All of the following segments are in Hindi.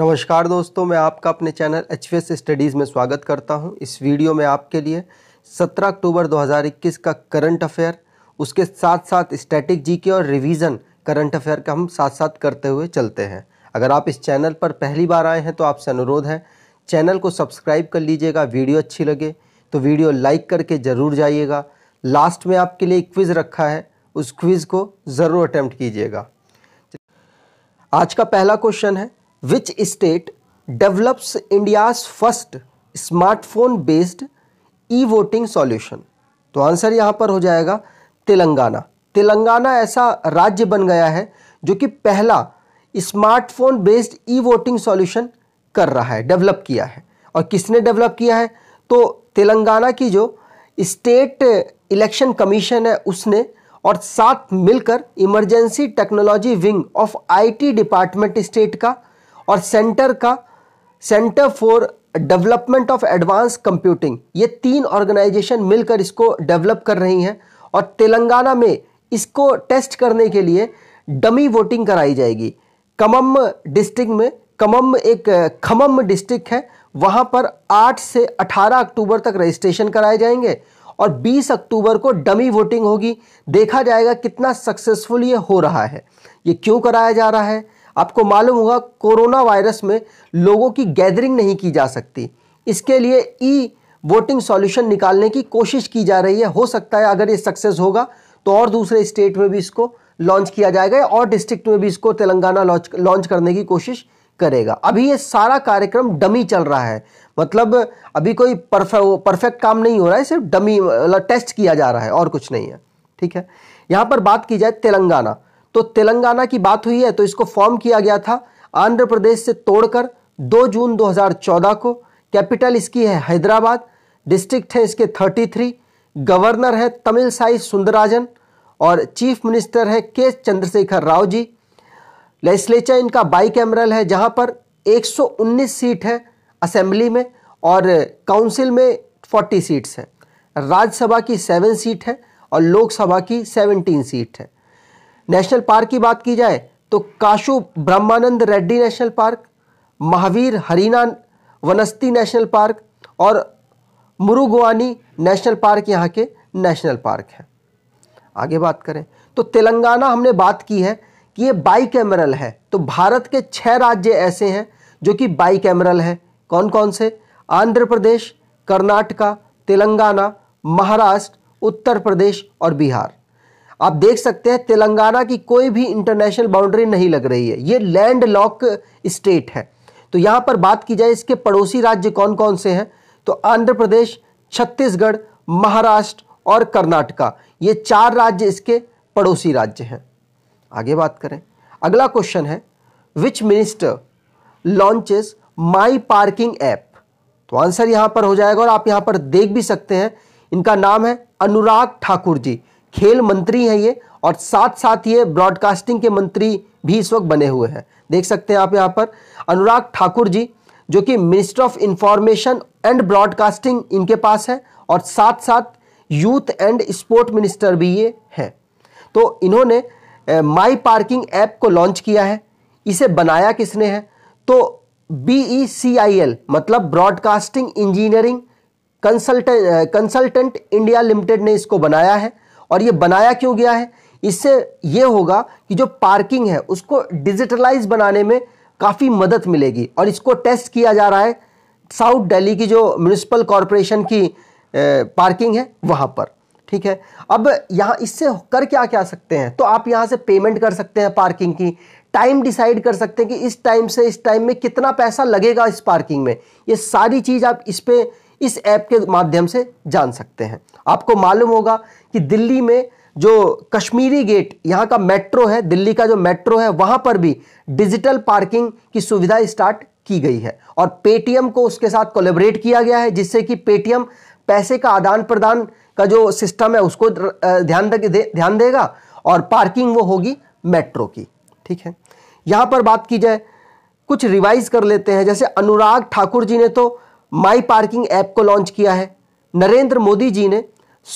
नमस्कार दोस्तों मैं आपका अपने चैनल एच स्टडीज़ में स्वागत करता हूं इस वीडियो में आपके लिए 17 अक्टूबर 2021 का करंट अफेयर उसके साथ साथ स्टैटिक जीके और रिवीजन करंट अफेयर का हम साथ साथ करते हुए चलते हैं अगर आप इस चैनल पर पहली बार आए हैं तो आपसे अनुरोध है चैनल को सब्सक्राइब कर लीजिएगा वीडियो अच्छी लगे तो वीडियो लाइक करके ज़रूर जाइएगा लास्ट में आपके लिए क्विज़ रखा है उस क्विज़ को ज़रूर अटैम्प्ट कीजिएगा आज का पहला क्वेश्चन है which state develops India's first smartphone based e voting solution तो आंसर यहाँ पर हो जाएगा तेलंगाना तेलंगाना ऐसा राज्य बन गया है जो कि पहला smartphone based e voting solution कर रहा है डेवलप किया है और किसने डेवलप किया है तो तेलंगाना की जो स्टेट इलेक्शन कमीशन है उसने और साथ मिलकर emergency technology wing of IT department state का और सेंटर का centre for development of advance computing ये तीन ऑर्गेनाइजेशन मिलकर इसको डेवलप कर रही हैं और तेलंगाना में इसको टेस्ट करने के लिए डमी वोटिंग कराई जाएगी कमम डिस्ट्रिक्ट में कमम एक खमम डिस्ट्रिक्ट है वहाँ पर 8 से 18 अक्टूबर तक रजिस्ट्रेशन कराए जाएंगे और 20 अक्टूबर को डमी वोटिंग होगी देखा जाएगा कितना सक्सेसफुल ये हो रहा है ये क्यों कराया जा रहा है आपको मालूम होगा कोरोना वायरस में लोगों की गैदरिंग नहीं की जा सकती इसके लिए ई वोटिंग सॉल्यूशन निकालने की कोशिश की जा रही है हो सकता है अगर ये सक्सेस होगा तो और दूसरे स्टेट में भी इसको लॉन्च किया जाएगा और डिस्ट्रिक्ट में भी इसको तेलंगाना लॉन्च लॉन्च करने की कोशिश करेगा अभी ये सारा कार्यक्रम डमी चल रहा है मतलब अभी कोई परफेक्ट परफेक्ट काम नहीं हो रहा है सिर्फ डमी मतलब टेस्ट किया जा रहा है और कुछ नहीं है ठीक है यहाँ पर बात की जाए तेलंगाना तो तेलंगाना की बात हुई है तो इसको फॉर्म किया गया था आंध्र प्रदेश से तोड़कर 2 जून 2014 को कैपिटल इसकी है हैदराबाद डिस्ट्रिक्ट है इसके 33 गवर्नर है तमिल साई सुंदराजन और चीफ मिनिस्टर है के चंद्रशेखर राव जी लेस्लेचा इनका बाई कैमरल है जहाँ पर 119 सीट है असेंबली में और काउंसिल में 40 सीट्स हैं राज्यसभा की सेवन सीट है और लोकसभा की 17 सीट है नेशनल पार्क की बात की जाए तो Kasu Brahmananda Reddy national park Mahavir Harina Vanasthali national park और मुरुगवानी नेशनल पार्क यहाँ के नेशनल पार्क हैं आगे बात करें तो तेलंगाना हमने बात की है कि ये बाई कैमरल है तो भारत के छः राज्य ऐसे हैं जो कि बाई कैमरल है कौन कौन से आंध्र प्रदेश कर्नाटका तेलंगाना महाराष्ट्र उत्तर प्रदेश और बिहार आप देख सकते हैं तेलंगाना की कोई भी इंटरनेशनल बाउंड्री नहीं लग रही है ये लैंड लॉक स्टेट है तो यहाँ पर बात की जाए इसके पड़ोसी राज्य कौन कौन से हैं तो आंध्र प्रदेश छत्तीसगढ़ महाराष्ट्र और कर्नाटका ये चार राज्य इसके पड़ोसी राज्य हैं आगे बात करें अगला क्वेश्चन है which minister launches my parking app तो आंसर यहाँ पर हो जाएगा और आप यहाँ पर देख भी सकते हैं इनका नाम है अनुराग ठाकुर जी खेल मंत्री हैं ये और साथ साथ ये ब्रॉडकास्टिंग के मंत्री भी इस वक्त बने हुए हैं देख सकते हैं आप यहाँ पर अनुराग ठाकुर जी जो कि minister of information and broadcasting इनके पास है और साथ साथ यूथ एंड स्पोर्ट मिनिस्टर भी ये हैं तो इन्होंने माई पार्किंग ऐप को लॉन्च किया है इसे बनाया किसने है तो B E C I L मतलब broadcasting engineering consultant consultant India limited ने इसको बनाया है और ये बनाया क्यों गया है इससे ये होगा कि जो पार्किंग है उसको डिजिटलाइज बनाने में काफ़ी मदद मिलेगी और इसको टेस्ट किया जा रहा है साउथ दिल्ली की जो म्यूनसिपल कॉरपोरेशन की पार्किंग है वहाँ पर ठीक है अब यहाँ इससे कर क्या क्या सकते हैं तो आप यहाँ से पेमेंट कर सकते हैं पार्किंग की टाइम डिसाइड कर सकते हैं कि इस टाइम से इस टाइम में कितना पैसा लगेगा इस पार्किंग में ये सारी चीज़ आप इस पर इस ऐप के माध्यम से जान सकते हैं आपको मालूम होगा कि दिल्ली में जो कश्मीरी गेट यहाँ का मेट्रो है दिल्ली का जो मेट्रो है वहाँ पर भी डिजिटल पार्किंग की सुविधा स्टार्ट की गई है और पेटीएम को उसके साथ कोलेबरेट किया गया है जिससे कि पेटीएम पैसे का आदान प्रदान का जो सिस्टम है उसको ध्यान दे, ध्यान देगा और पार्किंग वो होगी मेट्रो की ठीक है यहाँ पर बात की जाए कुछ रिवाइज कर लेते हैं जैसे अनुराग ठाकुर जी ने तो माई पार्किंग ऐप को लॉन्च किया है नरेंद्र मोदी जी ने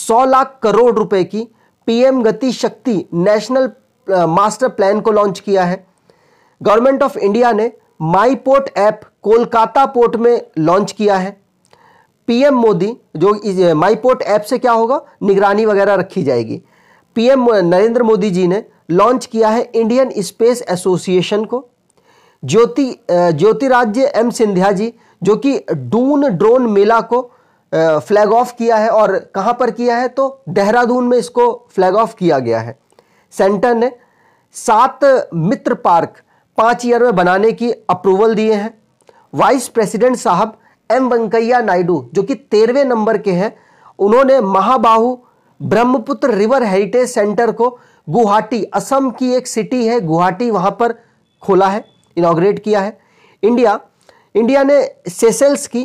100 लाख करोड़ रुपए की PM Gati Shakti national master plan को लॉन्च किया है गवर्नमेंट ऑफ इंडिया ने my port app Kolkata port में लॉन्च किया है पीएम मोदी जो माई पोर्ट ऐप से क्या होगा निगरानी वगैरह रखी जाएगी पीएम नरेंद्र मोदी जी ने लॉन्च किया है इंडियन स्पेस एसोसिएशन को ज्योति ज्योतिराज्य एम सिंधिया जी जो कि डून ड्रोन मेला को फ्लैग ऑफ किया है और कहाँ पर किया है तो देहरादून में इसको फ्लैग ऑफ किया गया है सेंटर ने सात मित्र पार्क पांच ईयर में बनाने की अप्रूवल दिए हैं वाइस प्रेसिडेंट साहब एम वेंकैया नायडू जो कि तेरहवें नंबर के हैं उन्होंने महाबाहु ब्रह्मपुत्र रिवर हेरिटेज सेंटर को गुवाहाटी असम की एक सिटी है गुवाहाटी वहां पर खोला है इनाग्रेट किया है इंडिया इंडिया ने सेसेल्स की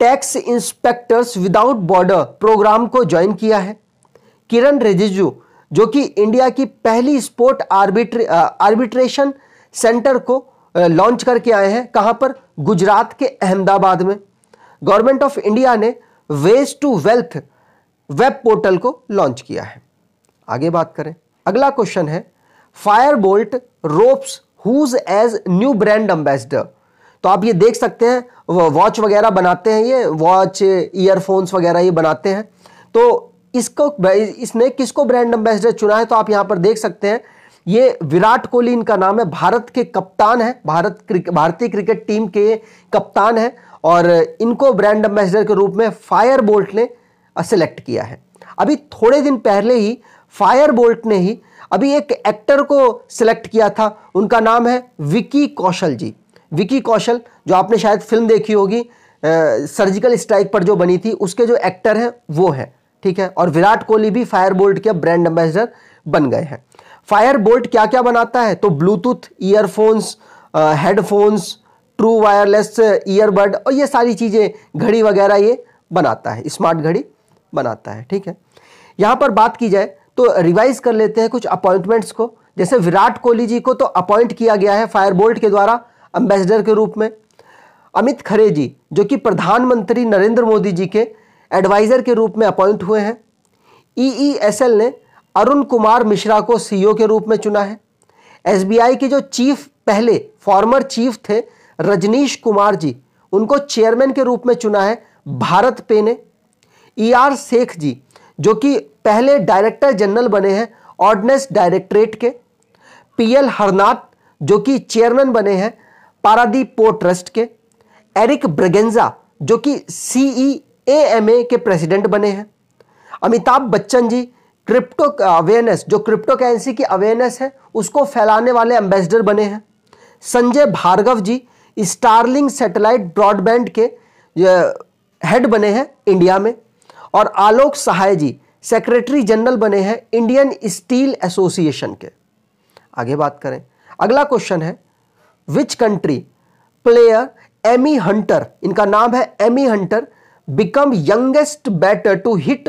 tax inspectors without border programme को ज्वाइन किया है किरण रिजिजू जो कि इंडिया की पहली स्पोर्ट आर्बिट्रे आर्बिट्रेशन सेंटर को लॉन्च करके आए हैं कहाँ पर गुजरात के अहमदाबाद में गवर्नमेंट ऑफ इंडिया ने wage to wealth web portal को लॉन्च किया है आगे बात करें अगला क्वेश्चन है Fire Boltt ropes whose as new brand ambassador तो आप ये देख सकते हैं वॉच वगैरह बनाते हैं ये वॉच ईयरफोन्स वगैरह ये बनाते हैं तो इसको इसने किसको ब्रांड एम्बेसडर चुना है तो आप यहाँ पर देख सकते हैं ये विराट कोहली इनका नाम है भारत के कप्तान है भारत क्रिक, भारतीय क्रिकेट टीम के कप्तान है और इनको ब्रांड एम्बेसडर के रूप में फायर बोल्ट ने सेलेक्ट किया है अभी थोड़े दिन पहले ही फायर बोल्ट ने ही अभी एक एक्टर को सिलेक्ट किया था उनका नाम है विकी कौशल जी विकी कौशल जो आपने शायद फिल्म देखी होगी सर्जिकल स्ट्राइक पर जो बनी थी उसके जो एक्टर हैं वो है ठीक है और विराट कोहली भी फायर बोल्ट के ब्रांड एम्बेसडर बन गए हैं फायर बोल्ट क्या क्या बनाता है तो Bluetooth earphones headphones true wireless earbud और ये सारी चीज़ें घड़ी वगैरह ये बनाता है स्मार्ट घड़ी बनाता है ठीक है यहाँ पर बात की जाए तो रिवाइज कर लेते हैं कुछ अपॉइंटमेंट्स को जैसे विराट कोहली जी को तो अपॉइंट किया गया है फायर बोल्ट के द्वारा एम्बेसडर के रूप में अमित खरे जी जो कि प्रधानमंत्री नरेंद्र मोदी जी के एडवाइज़र के रूप में अपॉइंट हुए हैं ईईएसएल e e ने अरुण कुमार मिश्रा को सीईओ e के रूप में चुना है एसबीआई के जो चीफ पहले फॉर्मर चीफ थे रजनीश कुमार जी उनको चेयरमैन के रूप में चुना है भारत पे ने ई आर शेख जी जो कि पहले डायरेक्टर जनरल बने हैं ऑर्डनेंस डायरेक्टरेट के पीएल हरनाथ जो कि चेयरमैन बने हैं पारादीप पोर्ट ट्रस्ट के एरिक ब्रगेंजा जो कि सी एम ए के प्रेसिडेंट बने हैं अमिताभ बच्चन जी क्रिप्टो अवेयरनेस जो क्रिप्टो करेंसी की अवेयरनेस है उसको फैलाने वाले एम्बेसडर बने हैं Sanjay Bhargava ji Starlink satellite broadband के हेड बने हैं इंडिया में और आलोक सहाय जी सेक्रेटरी जनरल बने हैं इंडियन स्टील एसोसिएशन के आगे बात करें अगला क्वेश्चन है which country player Amy Hunter इनका नाम है Amy Hunter become youngest batter to hit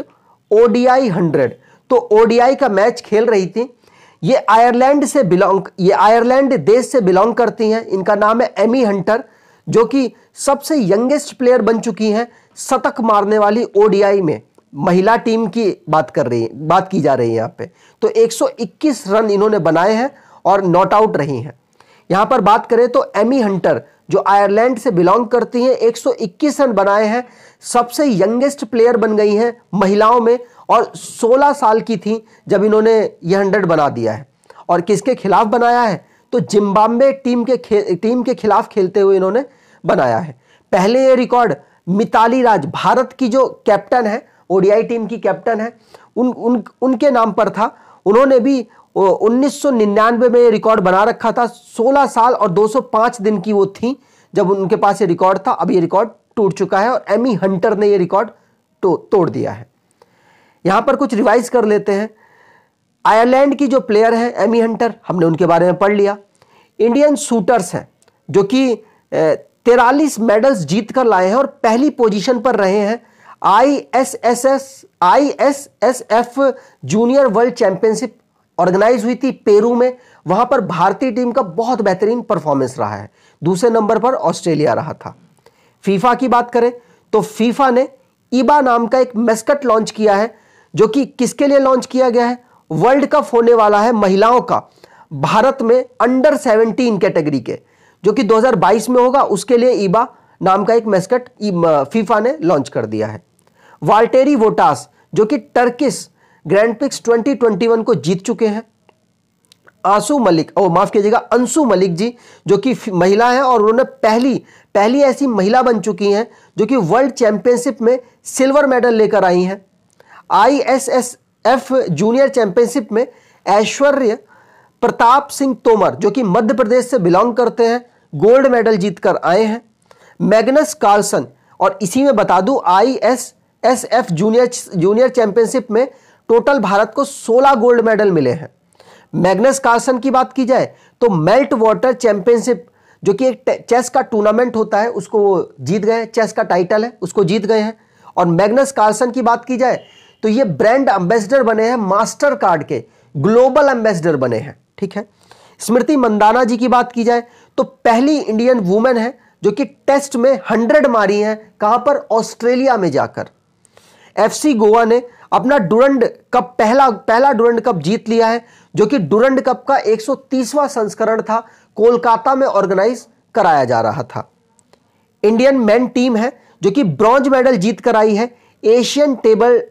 ODI hundred तो ओडीआई का मैच खेल रही थी ये आयरलैंड से बिलोंग ये आयरलैंड देश से बिलोंग करती हैं इनका नाम है एमी हंटर जो कि सबसे यंगेस्ट प्लेयर बन चुकी हैं शतक मारने वाली ओडीआई में महिला टीम की बात कर रही है बात की जा रही है यहाँ पे तो 121 रन इन्होंने बनाए हैं और नॉट आउट रही हैं यहाँ पर बात करें तो एमी हंटर जो आयरलैंड से बिलोंग करती हैं 121 रन बनाए हैं सबसे यंगेस्ट प्लेयर बन गई हैं महिलाओं में और 16 साल की थी जब इन्होंने ये हंड्रेड बना दिया है और किसके खिलाफ बनाया है तो जिम्बाब्वे टीम के टीम के खिलाफ खेलते हुए इन्होंने बनाया है पहले ये रिकॉर्ड मिताली राज भारत की जो कैप्टन है ओडीआई टीम की कैप्टन है उन उन उनके नाम पर था उन्होंने भी 1999 में ये रिकॉर्ड बना रखा था 16 साल और 205 दिन की वो थी जब उनके पास ये रिकॉर्ड था अब ये रिकॉर्ड टूट चुका है और एमी हंटर ने ये रिकॉर्ड तो, तोड़ दिया है यहां पर कुछ रिवाइज कर लेते हैं आयरलैंड की जो प्लेयर है एमी हंटर हमने उनके बारे में पढ़ लिया इंडियन शूटर्स हैं जो कि तेरालीस मेडल्स जीत कर लाए हैं और पहली पोजीशन पर रहे हैं I S S S I S S F junior world championship organise हुई थी पेरू में वहां पर भारतीय टीम का बहुत बेहतरीन परफॉर्मेंस रहा है दूसरे नंबर पर ऑस्ट्रेलिया रहा था फीफा की बात करें तो फीफा ने ईबा नाम का एक मेस्कट लॉन्च किया है जो कि किसके लिए लॉन्च किया गया है वर्ल्ड कप होने वाला है महिलाओं का भारत में अंडर 17 कैटेगरी के, के जो कि 2022 में होगा उसके लिए ईबा नाम का एक मेस्कट फीफा ने लॉन्च कर दिया है वाल्टेरी वोटास जो कि टर्किस ग्रैंड पिक्स 2021 को जीत चुके हैं आंसु मलिक ओ माफ़ कीजिएगा अंशु मलिक जी जो कि महिला हैं और उन्होंने पहली पहली ऐसी महिला बन चुकी हैं जो कि वर्ल्ड चैंपियनशिप में सिल्वर मेडल लेकर आई हैं आईएसएसएफ जूनियर चैंपियनशिप में ऐश्वर्य प्रताप सिंह तोमर जो कि मध्य प्रदेश से बिलोंग करते हैं गोल्ड मेडल जीतकर आए हैं मैग्नस कार्लसन और इसी में बता दूं I S S F junior junior championship में टोटल भारत को 16 गोल्ड मेडल मिले हैं मैग्नस कार्सन की बात की जाए तो मेल्ट वाटर चैंपियनशिप जो कि एक चेस का टूर्नामेंट होता है उसको जीत गए चेस का टाइटल है उसको जीत गए हैं और मैग्नस कार्सन की बात की जाए तो ये ब्रांड एम्बेसडर बने हैं मास्टर कार्ड के ग्लोबल एम्बेसडर बने हैं ठीक है स्मृति मंदाना जी की बात की जाए तो पहली इंडियन वुमेन है जो कि टेस्ट में हंड्रेड मारी है कहां पर ऑस्ट्रेलिया में जाकर एफसी गोवा ने अपना डुरंड कप पहला पहला डुरंड कप जीत लिया है जो कि डुरंड कप का 130वां संस्करण था कोलकाता में ऑर्गेनाइज कराया जा रहा था इंडियन मेन टीम है जो कि ब्रॉन्ज मेडल जीत कर आई है Asian table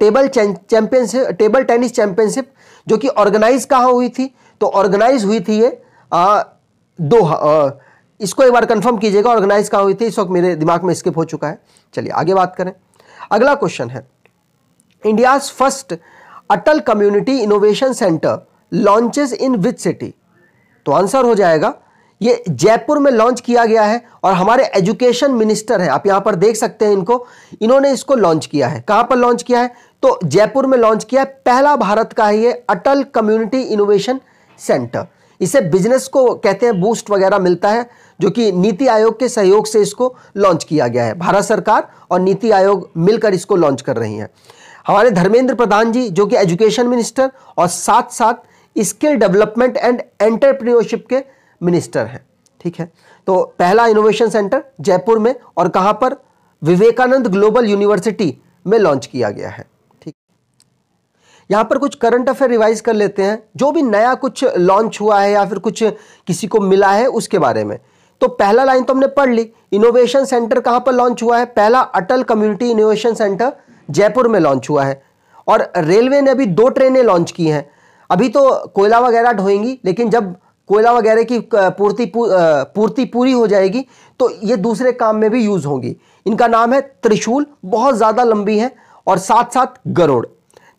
table championship table tennis championship जो कि ऑर्गेनाइज कहाँ हुई थी तो ऑर्गेनाइज हुई थी ये दो आ, इसको एक बार कंफर्म कीजिएगा ऑर्गेनाइज कहाँ हुई थी इस वक्त मेरे दिमाग में स्किप हो चुका है चलिए आगे बात करें अगला क्वेश्चन है India first Atal community innovation centre launches in which city तो आंसर हो जाएगा ये जयपुर में लॉन्च किया गया है और हमारे एजुकेशन मिनिस्टर है आप यहाँ पर देख सकते हैं इनको इन्होंने इसको लॉन्च किया है कहाँ पर लॉन्च किया है तो जयपुर में लॉन्च किया है पहला भारत का है ये अटल कम्युनिटी इनोवेशन सेंटर इसे बिजनेस को कहते हैं बूस्ट वगैरह मिलता है जो कि नीति आयोग के सहयोग से इसको लॉन्च किया गया है भारत सरकार और नीति आयोग मिलकर इसको लॉन्च कर रही हैं हमारे धर्मेंद्र प्रधान जी जो कि एजुकेशन मिनिस्टर और साथ साथ स्किल डेवलपमेंट एंड एंटरप्रेन्योरशिप के मिनिस्टर हैं ठीक है तो पहला इनोवेशन सेंटर जयपुर में और कहाँ पर विवेकानंद ग्लोबल यूनिवर्सिटी में लॉन्च किया गया है ठीक यहाँ पर कुछ करंट अफेयर रिवाइज कर लेते हैं जो भी नया कुछ लॉन्च हुआ है या फिर कुछ किसी को मिला है उसके बारे में तो पहला लाइन तो हमने पढ़ ली इनोवेशन सेंटर कहाँ पर लॉन्च हुआ है पहला Atal community innovation centre Jaipur में लॉन्च हुआ है और रेलवे ने अभी दो ट्रेनें लॉन्च की हैं अभी तो कोयला वगैरह ढोएंगी लेकिन जब कोयला वगैरह की पूर्ति पूर्ति पूरी हो जाएगी तो ये दूसरे काम में भी यूज़ होंगी इनका नाम है त्रिशूल बहुत ज़्यादा लंबी है और साथ साथ गरुड़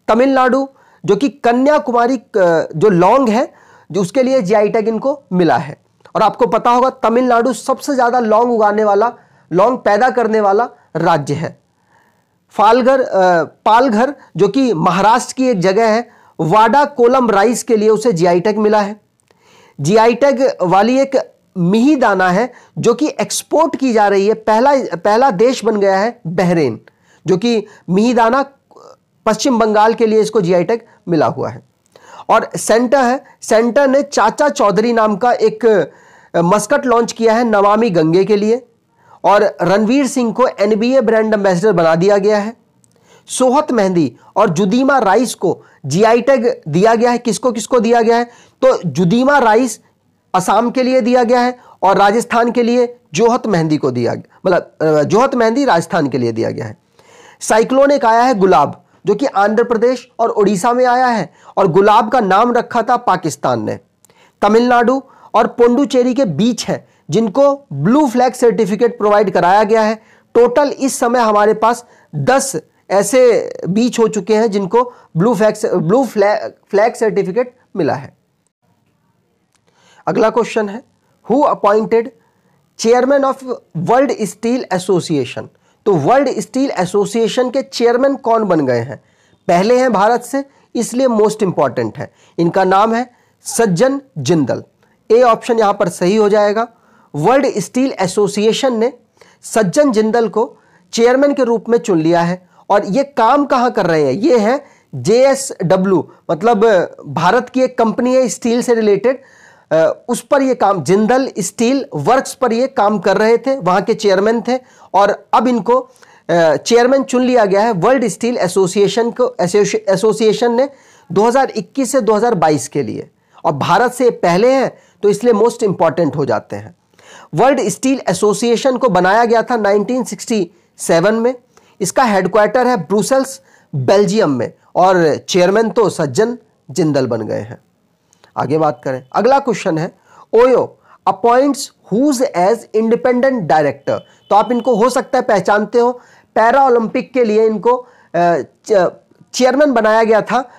तमिलनाडु जो कि कन्याकुमारी जो लॉन्ग है जो उसके लिए जी टैग e इनको मिला है और आपको पता होगा तमिलनाडु सबसे ज़्यादा लॉन्ग उगाने वाला लॉन्ग पैदा करने वाला राज्य है फालघर पालघर जो कि महाराष्ट्र की एक जगह है वाडा कोलम राइस के लिए उसे जीआई टैग मिला है आई टैग वाली एक मिही दाना है जो कि एक्सपोर्ट की जा रही है पहला पहला देश बन गया है बहरेन जो कि मिही दाना पश्चिम बंगाल के लिए इसको आई टैग मिला हुआ है और सेंटर है सेंटर ने चाचा चौधरी नाम का एक मस्कट लॉन्च किया है नमामि गंगे के लिए और रणवीर सिंह को एनबीए ब्रांड एम्बेसडर बना दिया गया है सोहत मेहंदी और जुदीमा राइस को जीआई टैग दिया गया है किसको किसको दिया गया है तो जुदीमा राइस असम के लिए दिया गया है और राजस्थान के लिए जोहत मेहंदी को दिया गया मतलब जोहत मेहंदी राजस्थान के लिए दिया गया है साइक्लोन एक आया है गुलाब जो कि आंध्र प्रदेश और उड़ीसा में आया है और गुलाब का नाम रखा था पाकिस्तान ने तमिलनाडु और पोंडुचेरी के बीच है जिनको ब्लू फ्लैग सर्टिफिकेट प्रोवाइड कराया गया है टोटल इस समय हमारे पास दस ऐसे बीच हो चुके हैं जिनको blue flag blue flag flag certificate मिला है अगला क्वेश्चन है who appointed chairman of world steel association तो वर्ल्ड स्टील एसोसिएशन के चेयरमैन कौन बन गए हैं पहले हैं भारत से इसलिए मोस्ट इंपॉर्टेंट है इनका नाम है सज्जन जिंदल ए ऑप्शन यहां पर सही हो जाएगा वर्ल्ड स्टील एसोसिएशन ने सज्जन जिंदल को चेयरमैन के रूप में चुन लिया है और ये काम कहाँ कर रहे हैं ये है जे एस डब्ल्यू मतलब भारत की एक कंपनी है स्टील से रिलेटेड उस पर ये काम जिंदल स्टील वर्क्स पर ये काम कर रहे थे वहाँ के चेयरमैन थे और अब इनको चेयरमैन चुन लिया गया है वर्ल्ड स्टील एसोसिएशन को एसोसिएशन ने 2021 से 2022 के लिए और भारत से पहले हैं तो इसलिए मोस्ट इम्पॉर्टेंट हो जाते हैं वर्ल्ड स्टील एसोसिएशन को बनाया गया था 1967 में इसका हेडक्वार्टर है ब्रूसल्स बेल्जियम में और चेयरमैन तो सज्जन जिंदल बन गए हैं आगे बात करें अगला क्वेश्चन है OYO appoints whose as independent director तो आप इनको हो सकता है पहचानते हो पैरा ओलंपिक के लिए इनको चेयरमैन बनाया गया था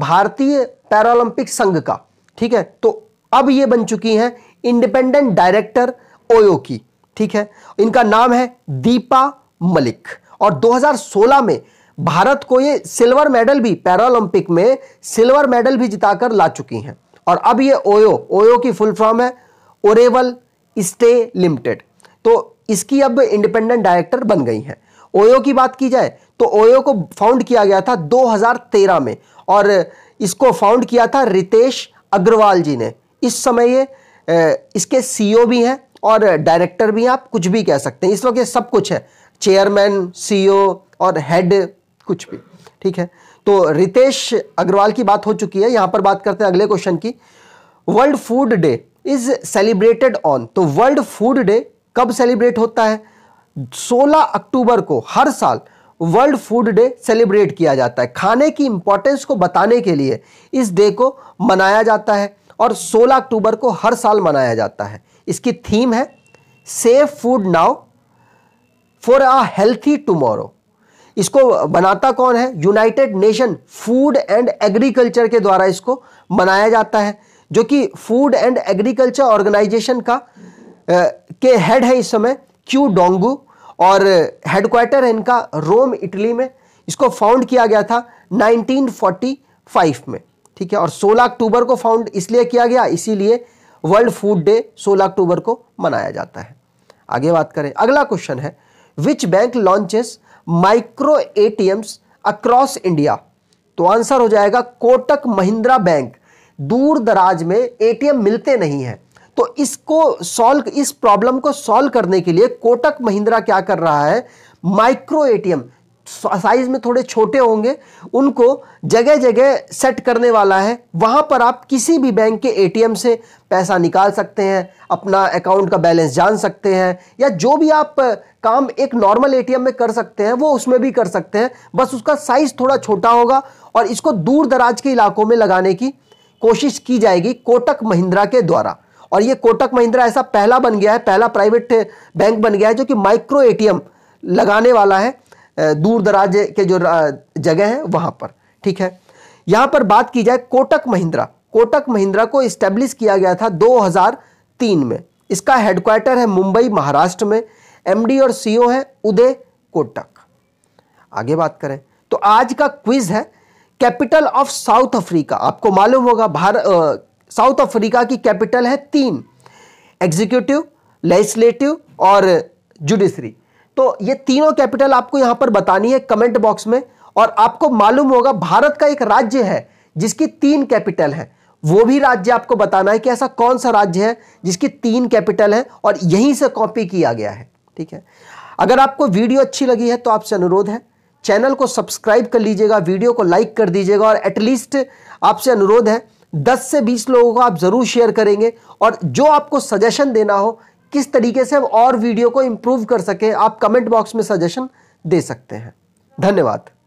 भारतीय पैरा ओलंपिक संघ का ठीक है तो अब ये बन चुकी हैं इंडिपेंडेंट डायरेक्टर ओयो की ठीक है इनका नाम है दीपा मलिक और 2016 में भारत को ये सिल्वर मेडल भी पैरालंपिक में सिल्वर मेडल भी जिताकर ला चुकी हैं और अब ये ओयो ओयो की फुल फॉर्म है ओरेवल स्टे लिमिटेड तो इसकी अब इंडिपेंडेंट डायरेक्टर बन गई हैं ओयो की बात की जाए तो ओयो को फाउंड किया गया था 2013 में और इसको फाउंड किया था रितेश अग्रवाल जी ने इस समय ये इसके सीईओ भी हैं और डायरेक्टर भी आप कुछ भी कह सकते हैं इस वक्त सब कुछ है चेयरमैन सीईओ e और हेड कुछ भी ठीक है तो रितेश अग्रवाल की बात हो चुकी है यहाँ पर बात करते हैं अगले क्वेश्चन की world food day is celebrated on तो वर्ल्ड फूड डे कब सेलिब्रेट होता है 16 अक्टूबर को हर साल वर्ल्ड फूड डे सेलिब्रेट किया जाता है खाने की इंपॉर्टेंस को बताने के लिए इस डे को मनाया जाता है और 16 अक्टूबर को हर साल मनाया जाता है इसकी थीम है safe food now for a healthy tomorrow इसको बनाता कौन है United Nation food and agriculture के द्वारा इसको मनाया जाता है जो कि फूड एंड एग्रीकल्चर ऑर्गेनाइजेशन का आ, के हेड है इस समय क्यू डोंगू और हेडक्वार्टर है इनका रोम इटली में इसको फाउंड किया गया था 1945 में ठीक है और 16 अक्टूबर को फाउंड इसलिए किया गया इसीलिए वर्ल्ड फूड डे 16 अक्टूबर को मनाया जाता है आगे बात करें अगला क्वेश्चन है which bank launches micro a across India तो आंसर हो जाएगा कोटक महिंद्रा बैंक दूर दराज में एटीएम मिलते नहीं हैं तो इसको सॉल्व इस प्रॉब्लम को सॉल्व करने के लिए कोटक महिंद्रा क्या कर रहा है माइक्रो एटीएम साइज़ में थोड़े छोटे होंगे उनको जगह जगह सेट करने वाला है वहाँ पर आप किसी भी बैंक के एटीएम से पैसा निकाल सकते हैं अपना अकाउंट का बैलेंस जान सकते हैं या जो भी आप काम एक नॉर्मल एटीएम में कर सकते हैं वो उसमें भी कर सकते हैं बस उसका साइज़ थोड़ा छोटा होगा और इसको दूर दराज के इलाकों में लगाने की कोशिश की जाएगी कोटक महिंद्रा के द्वारा और ये कोटक महिंद्रा ऐसा पहला बन गया है पहला प्राइवेट बैंक बन गया है जो कि माइक्रो एटीएम लगाने वाला है दूर दराज के जो जगह है वहां पर ठीक है यहां पर बात की जाए कोटक महिंद्रा कोटक महिंद्रा को इस्टेब्लिश किया गया था 2003 में इसका हेडक्वार्टर है मुंबई महाराष्ट्र में एमडी और सीईओ है उदय कोटक आगे बात करें तो आज का क्विज है कैपिटल ऑफ साउथ अफ्रीका आपको मालूम होगा भारत साउथ अफ्रीका की कैपिटल है तीन एग्जीक्यूटिव लेजिस्लेटिव और जुडिशरी तो ये तीनों कैपिटल आपको यहां पर बतानी है कमेंट बॉक्स में और आपको मालूम होगा भारत का एक राज्य है जिसकी तीन कैपिटल है वो भी राज्य आपको बताना है कि ऐसा कौन सा राज्य है जिसकी तीन कैपिटल है और यहीं से कॉपी किया गया है ठीक है अगर आपको वीडियो अच्छी लगी है तो आपसे अनुरोध है चैनल को सब्सक्राइब कर लीजिएगा वीडियो को लाइक कर दीजिएगा और एटलीस्ट आपसे अनुरोध है 10 से 20 लोगों को आप ज़रूर शेयर करेंगे और जो आपको सजेशन देना हो किस तरीके से हम और वीडियो को इम्प्रूव कर सकें आप कमेंट बॉक्स में सजेशन दे सकते हैं धन्यवाद